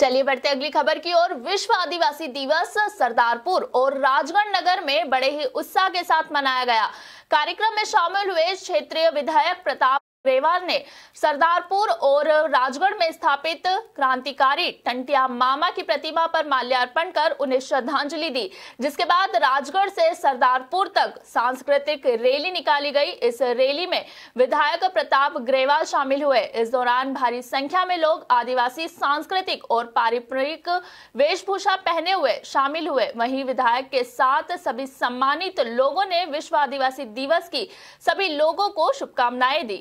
चलिए बढ़ते अगली खबर की ओर विश्व आदिवासी दिवस सरदारपुर और राजगढ़ नगर में बड़े ही उत्साह के साथ मनाया गया कार्यक्रम में शामिल हुए क्षेत्रीय विधायक प्रताप ग्रेवाल ने सरदारपुर और राजगढ़ में स्थापित क्रांतिकारी टंटिया मामा की प्रतिमा पर माल्यार्पण कर उन्हें श्रद्धांजलि दी जिसके बाद राजगढ़ से सरदारपुर तक सांस्कृतिक रैली निकाली गई इस रैली में विधायक प्रताप ग्रेवाल शामिल हुए इस दौरान भारी संख्या में लोग आदिवासी सांस्कृतिक और पारंपरिक वेशभूषा पहने हुए शामिल हुए वही विधायक के साथ सभी सम्मानित लोगों ने विश्व आदिवासी दिवस की सभी लोगों को शुभकामनाएं दी